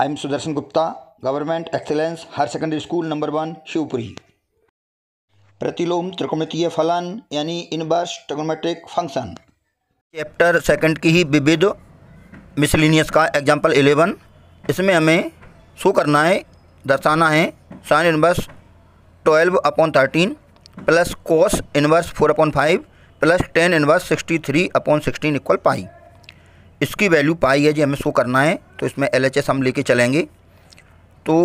I am Sudarshan Gupta government excellence higher secondary school number one Shivpuri प्रतिलोम त्रिकोणमितीय फलन यानी inverse trigonometric function chapter second की ही विविध मिसलिनियस का एग्जाम्पल एलेवन इसमें हमें शो करना है दर्शाना है sine inverse twelve upon thirteen plus cos inverse four upon five plus ten inverse sixty three upon sixteen equal pi इसकी वैल्यू पाई है जी हमें शो करना है तो इसमें एल हम लेके चलेंगे तो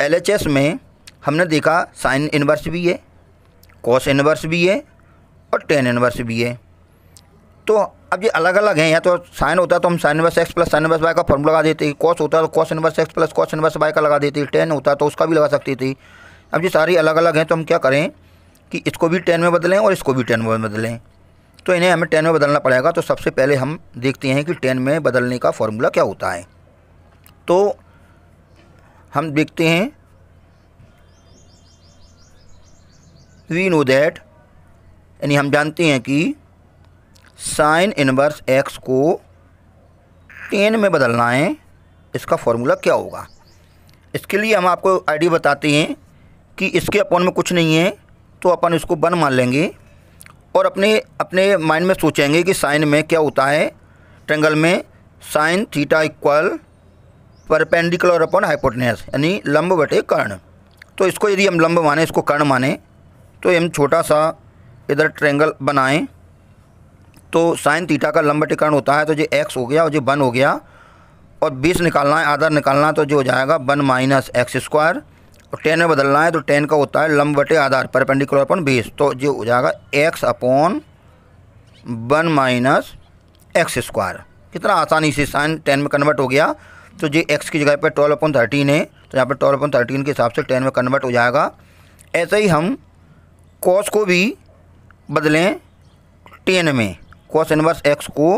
एल में हमने देखा साइन इन्वर्स भी है कॉस इन्वर्स भी है और टेन इन्वर्स भी है तो अब ये अलग अलग हैं या तो साइन होता तो हम sine inverse x plus sine inverse y का फॉर्म लगा देते कॉस होता तो cos inverse x plus cos inverse y का लगा देते टेन होता तो उसका भी लगा सकती थी अब ये सारी अलग अलग हैं तो हम क्या करें कि इसको भी टेन में बदलें और इसको भी टेन में बदलें तो इन्हें हमें टेन में बदलना पड़ेगा तो सबसे पहले हम देखते हैं कि टेन में बदलने का फॉर्मूला क्या होता है तो हम देखते हैं वी नो दैट यानी हम जानते हैं कि साइन इनवर्स एक्स को टेन में बदलना है इसका फॉर्मूला क्या होगा इसके लिए हम आपको आइडिया बताते हैं कि इसके अपॉन में कुछ नहीं है तो अपन इसको वन मान लेंगे और अपने अपने माइंड में सोचेंगे कि साइन में क्या होता है ट्रेंगल में sine theta equal perpendicular upon hypotenuse यानी लंब बटे कर्ण तो इसको यदि हम लंब माने इसको कर्ण माने तो हम छोटा सा इधर ट्रेंगल बनाएं तो साइन थीटा का लंब बटे कर्ण होता है तो जो एक्स हो गया और जो वन हो गया और बीस निकालना है आधा निकालना है तो जो हो जाएगा वन माइनस एक्स स्क्वायर और टेन में बदलना है तो टेन का होता है लंब बटे आधार परपेंडिकुलर अपन बीस तो ये हो जाएगा x upon one minus x square कितना आसानी से साइन टेन में कन्वर्ट हो गया तो ये एक्स की जगह पर ट्वेल्व अपॉन थर्टीन है तो यहाँ पर ट्वेल्व अपॉन थर्टीन के हिसाब से टेन में कन्वर्ट हो जाएगा ऐसे ही हम कॉस को भी बदलें टेन में कॉस इनवर्स एक्स को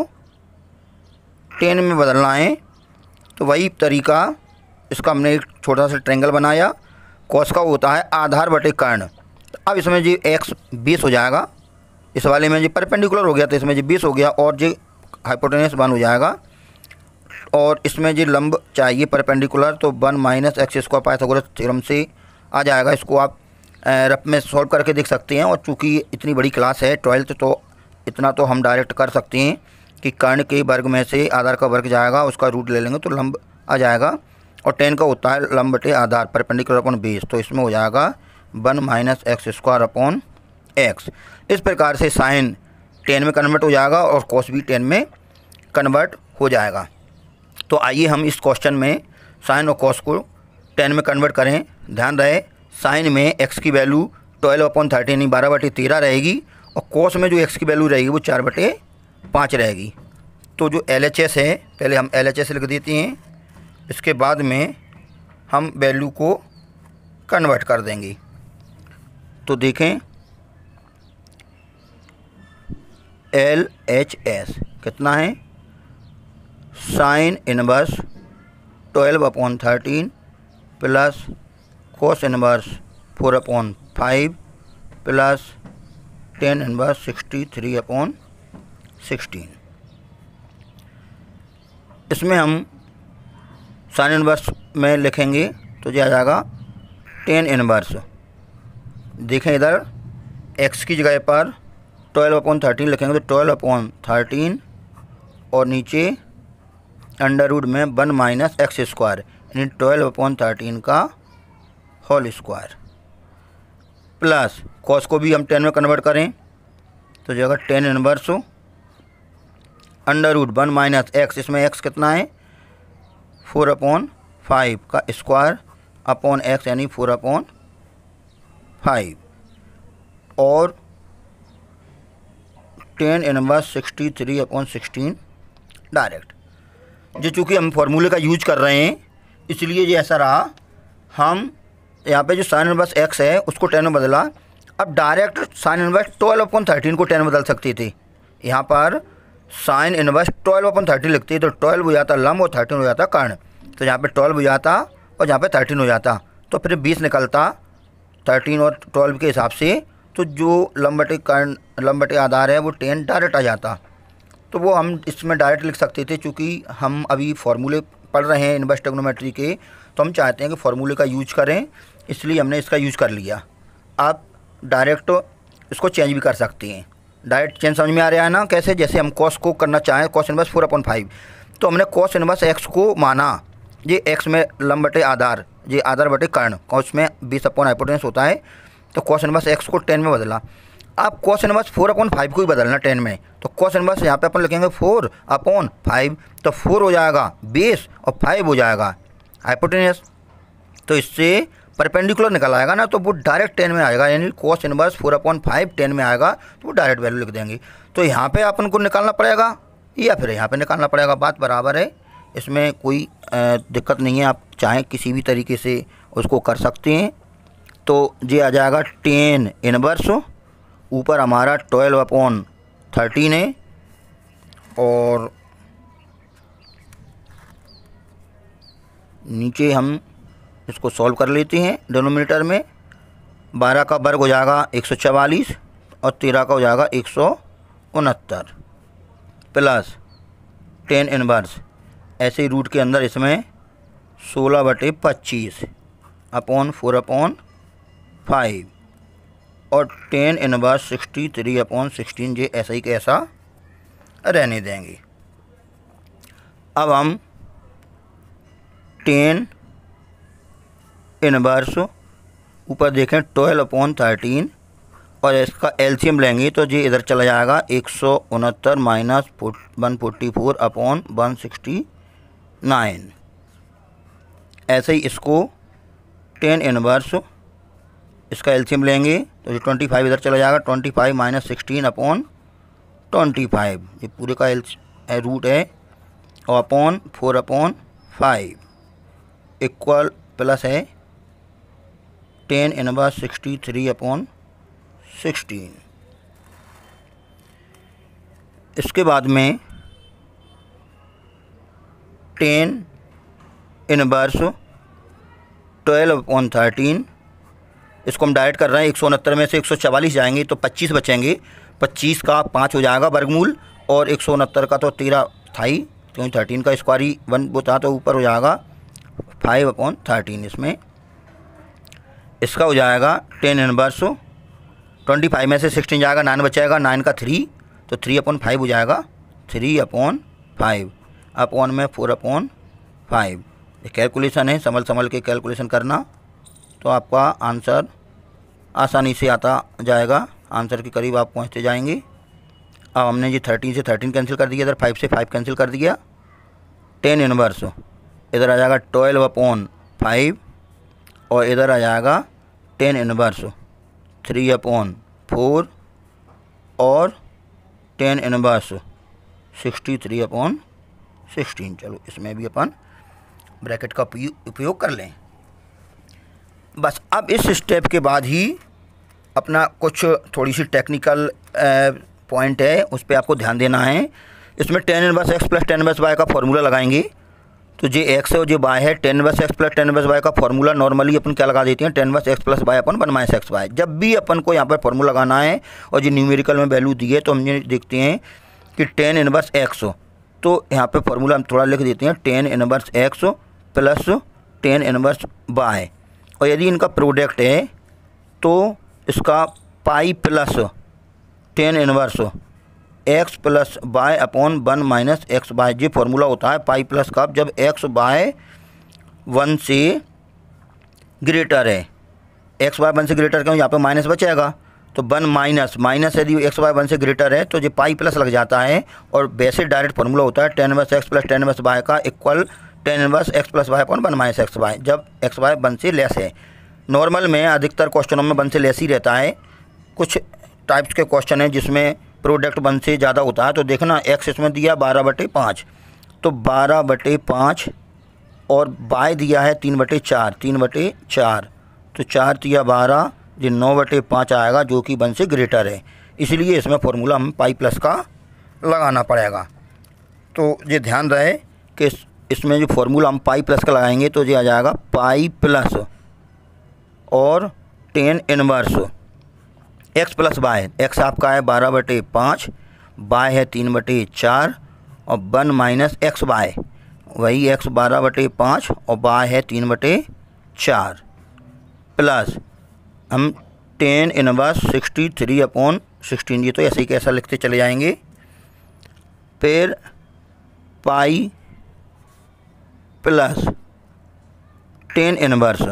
टेन में बदलना है तो वही तरीका इसका हमने एक छोटा सा ट्रेंगल बनाया कोश का होता है आधार बटे कर्ण अब इसमें जी एक्स बीस हो जाएगा इस वाले में जी परपेंडिकुलर हो गया तो इसमें जी बीस हो गया और जी हाइपोटेनियस वन हो जाएगा और इसमें जी लंब चाहिए परपेंडिकुलर तो one minus x square Pythagoras theorem से आ जाएगा इसको आप रफ में सॉल्व करके देख सकते हैं और चूँकि इतनी बड़ी क्लास है ट्वेल्थ तो इतना तो हम डायरेक्ट कर सकते हैं कि कर्ण के वर्ग में से आधार का वर्ग जाएगा उसका रूट ले लेंगे तो लंब आ जाएगा और टेन का होता है लंब बटे आधार परपेंडिकुलर अपॉन बेस तो इसमें हो जाएगा one minus x square upon x इस प्रकार से साइन टेन में कन्वर्ट हो जाएगा और कॉस भी टेन में कन्वर्ट हो जाएगा तो आइए हम इस क्वेश्चन में साइन और कॉस को टेन में कन्वर्ट करें ध्यान रहे साइन में एक्स की वैल्यू ट्वेल्व अपॉन थर्टीन बारह बटे तेरह रहेगी और कॉस में जो एक्स की वैल्यू रहेगी वो चार बटे पाँच रहेगी तो जो एल है पहले हम एल लिख देते हैं इसके बाद में हम वैल्यू को कन्वर्ट कर देंगे तो देखें एल एच एस कितना है sine inverse twelve upon thirteen plus cos inverse four upon five plus ten inverse sixty three upon sixteen इसमें हम साइन इनवर्स में लिखेंगे तो यह आ जाएगा टेन इनवर्स देखें इधर एक्स की जगह पर ट्वेल्व अपॉन थर्टीन लिखेंगे तो ट्वेल्व अपॉन थर्टीन और नीचे अंडर में वन माइनस एक्स स्क्वायर यानी ट्वेल्व अपॉन थर्टीन का होल स्क्वायर प्लस कॉस को भी हम टेन में कन्वर्ट करें तो जगह tan inverse under one minus x इसमें एक्स कितना है फोर अपॉन फाइव का स्क्वायर अपॉन एक्स यानी फोर अपॉन फाइव और tan number sixty three upon sixteen direct जो चूँकि हम फार्मूले का यूज कर रहे हैं इसलिए ये ऐसा रहा हम यहाँ पे जो साइन इनवर्स एक्स है उसको टेन में बदला अब direct sine inverse twelve upon thirteen को टेन बदल सकती थी यहाँ पर sine inverse twelve upon thirteen लिखते है तो ट्वेल्व हो जाता लम और थर्टीन हो जाता कर्ण तो यहाँ पे ट्वेल्व हो जाता और यहाँ पे थर्टीन हो जाता तो फिर बीस निकलता थर्टीन और ट्वेल्व के हिसाब से तो जो लम्बटे कर्ण लम्बटे आधार है वो टेन डायरेक्ट आ जाता तो वो हम इसमें डायरेक्ट लिख सकते थे चूँकि हम अभी फार्मूले पढ़ रहे हैं इन्वर्स टेक्नोमेट्री के तो हम चाहते हैं कि फार्मूले का यूज करें इसलिए हमने इसका यूज कर लिया आप डायरेक्ट इसको चेंज भी कर सकते हैं डायरेक्ट चेंज समझ में आ रहा है ना कैसे जैसे हम कॉस को करना चाहें cos inverse four upon five तो हमने कॉस इनवर्स एक्स को माना ये एक्स में लम बटे आधार ये आधार बटे कर्ण कॉस में बीस अपॉन हाइपोटेंस होता है तो कॉस इनवर्स एक्स को टेन में बदला आप cos inverse four upon five को ही बदलना टेन में तो कॉस इनवर्स यहाँ पे अपन लिखेंगे फोर अपॉन फाइव तो फोर हो जाएगा बीस और फाइव हो जाएगा हाइपोटेनियस तो इससे परपेंडिकुलर निकल आएगा ना तो वो डायरेक्ट टेन में आएगा यानी cos inverse four upon five tan में आएगा तो वो डायरेक्ट वैल्यू लिख देंगे तो यहाँ पे अपन को निकालना पड़ेगा या फिर यहाँ पे निकालना पड़ेगा बात बराबर है इसमें कोई दिक्कत नहीं है आप चाहें किसी भी तरीके से उसको कर सकते हैं तो ये आ जाएगा टेन इनवर्स ऊपर हमारा ट्वेल्व अपॉन थर्टीन है और नीचे हम इसको सॉल्व कर लेते हैं डोनोमीटर में बारह का वर्ग हो जाएगा एक सौ चवालीस और तेरह का हो जाएगा एक सौ उनहत्तर प्लस टेन इनवर्स ऐसे ही रूट के अंदर इसमें सोलह बटे पच्चीस अपॉन फोर अपॉन फाइव और tan inverse sixty three upon sixteen जे ऐसा ही कैसा रहने देंगे अब हम टेन इनवर्स ऊपर देखें ट्वेल्व अपॉन थर्टीन और इसका एलसीएम लेंगे तो जी इधर चला जाएगा एक सौ उनहत्तर minus one forty four upon one sixty nine ऐसे ही इसको टेन इनवर्स इसका एलसीएम लेंगे तो जी ट्वेंटी फाइव इधर चला जाएगा twenty five minus sixteen upon twenty five ये पूरे का एल रूट है और upon four upon five equal plus है टेन इनवा सिक्सटी थ्री अपॉन सिक्सटीन इसके बाद में tan inverse twelve upon thirteen इसको हम डायरेक्ट कर रहे हैं एक सौ उनहत्तर में से एक सौ चवालीस जाएंगे तो पच्चीस बचेंगे पच्चीस का पाँच हो जाएगा वर्गमूल और एक सौ उनहत्तर का तो तेरह था ही क्योंकि थर्टीन का स्क्वायर ही वन वो था तो, तो ऊपर हो जाएगा फाइव अपॉन थर्टीन इसमें इसका हो जाएगा टेन इनवर्स ट्वेंटी फाइव में से सिक्सटीन जाएगा नाइन बचाएगा नाइन का थ्री तो थ्री अपॉन फाइव हो जाएगा थ्री अपॉन फाइव अपॉन में फोर अपॉन फाइव ये कैलकुलेशन है संभल संभल के कैलकुलेशन करना तो आपका आंसर आसानी से आता जाएगा आंसर के करीब आप पहुंचते जाएंगे अब हमने जी थर्टीन से थर्टीन कैंसिल कर दिया इधर फाइव से फाइव कैंसिल कर दिया टेन इनवर्स इधर आ जाएगा ट्वेल्व अपॉन फाइव और इधर आ जाएगा tan inverse three upon four और tan inverse sixty three upon sixteen चलो इसमें भी अपन ब्रैकेट का उपयोग कर लें बस अब इस स्टेप के बाद ही अपना कुछ थोड़ी सी टेक्निकल पॉइंट है उस पर आपको ध्यान देना है इसमें tan inverse x plus ten inverse y का फॉर्मूला लगाएंगे तो जो एक्स है और जो बाय है टेन बस एक्स प्लस टेन बस वाई का फॉर्मूला नॉर्मली अपन क्या लगा देते हैं टेन बस x plus y upon one minus x y जब भी अपन को यहाँ पर फॉर्मूला लगाना है और जो न्यूमेरिकल में वैल्यू दिए तो हम ये देखते हैं कि टेन इनवर्स एक्स हो तो यहाँ पर फॉर्मूला हम थोड़ा लिख देते हैं tan inverse x plus ten inverse y और यदि इनका प्रोडक्ट है तो इसका pi plus ten inverse x plus y upon one minus x y जी फॉर्मूला होता है पाई प्लस का जब एक्स बाय वन से ग्रेटर है एक्स बाय वन से ग्रेटर क्यों यहाँ पे माइनस बचेगा तो वन माइनस माइनस यदि एक्स बाय वन से ग्रेटर है तो ये पाई प्लस लग जाता है और वैसे डायरेक्ट फार्मूला होता है tan inverse x plus tan inverse y का equal tan inverse x plus y upon one minus x y जब एक्स बाय वन से लेस है नॉर्मल में अधिकतर क्वेश्चनों में वन से लेस ही रहता है कुछ टाइप्स के क्वेश्चन हैं जिसमें प्रोडक्ट वन से ज़्यादा होता है तो देखना एक्स इसमें दिया बारह बटे पाँच तो बारह बटे पाँच और बाय दिया है तीन बटे चार तीन बटे चार तो चार दिया बारह जो नौ बटे पाँच आएगा जो कि वन से ग्रेटर है इसलिए इसमें फॉर्मूला हम पाई प्लस का लगाना पड़ेगा तो ये ध्यान रहे कि इसमें जो फॉर्मूला हम पाई प्लस का लगाएंगे तो ये आ जाएगा पाई प्लस और tan inverse x plus y x आपका है बारह बटे पाँच बाय है तीन बटे चार और वन माइनस एक्स बाय वही एक्स बारह बटे पाँच और बाय है तीन बटे चार प्लस हम tan inverse sixty three upon sixteen ये तो ऐसे ही कैसा लिखते चले जाएंगे फिर पाई प्लस टेन इनवर्स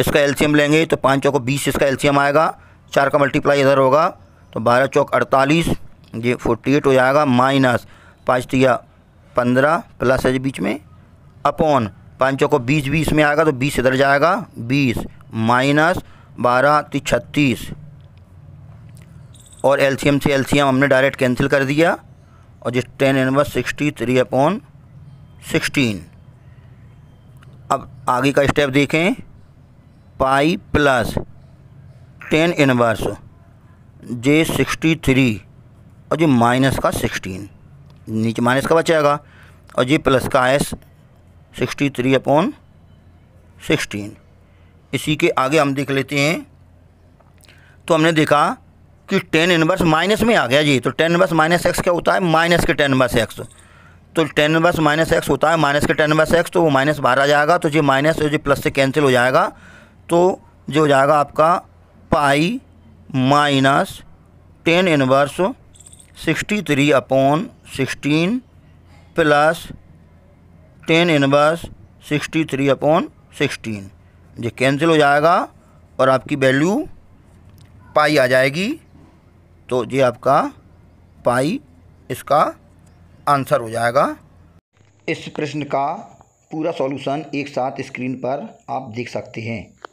इसका एल्शियम लेंगे तो पाँच चौको बीस इसका एलसीएम आएगा चार का मल्टीप्लाई इधर होगा तो बारह चौक अड़तालीस ये फोर्टी एट हो जाएगा माइनस पाँच तिया पंद्रह प्लस है बीच में अपॉन पाँच चौको बीस बीस में आएगा तो बीस इधर जाएगा बीस माइनस बारह ती छत्तीस और एलसीएम से एलसीएम हमने डायरेक्ट कैंसिल कर दिया और जिस ten inverse sixty three upon sixteen अब आगे का स्टेप देखें पाई प्लस टेन इनवर्स जे सिक्सटी थ्री और जी माइनस का सिक्सटीन नीचे माइनस का बचेगा और जी प्लस का है सिक्सटी थ्री अपॉन सिक्सटीन इसी के आगे हम देख लेते हैं तो हमने देखा कि टेन इनवर्स माइनस में आ गया जी तो टेन इनवर्स माइनस एक्स क्या होता है माइनस के टेन इनवर्स एक्स तो टेन इनवर्स माइनस एक्स होता है माइनस के टेन इनवर्स एक्स तो वो माइनस बाहर आ जाएगा तो जी माइनस जो प्लस से कैंसिल हो जाएगा तो जो हो जाएगा आपका pi minus ten inverse sixty three upon sixteen plus ten inverse sixty three upon sixteen ये कैंसिल हो जाएगा और आपकी वैल्यू पाई आ जाएगी तो ये आपका पाई इसका आंसर हो जाएगा इस प्रश्न का पूरा सॉल्यूशन एक साथ स्क्रीन पर आप देख सकते हैं